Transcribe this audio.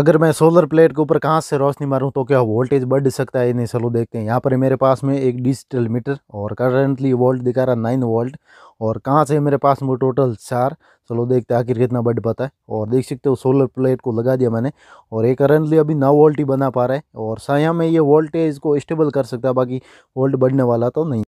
अगर मैं solar plate के ऊपर कहाँ से रोशनी मारूं तो क्या वोल्टेज बढ़ सकता है नहीं चलो देखते हैं यहाँ पर मेरे पास में एक डिजिटल मीटर और करंटली वोल्ट दिखा रहा नाइन वोल्ट और कहाँ से मेरे पास में टोटल चार चलो देखते हैं आखिर कितना बढ़ पाता है और देख सकते हो सोलर प्लेट को लगा दिया मैंने और ये करंटली अभी नौ वोल्ट ही बना पा रहा है और साया में ये वोल्टेज को स्टेबल कर सकता है बाकी वोल्ट बढ़ने वाला तो नहीं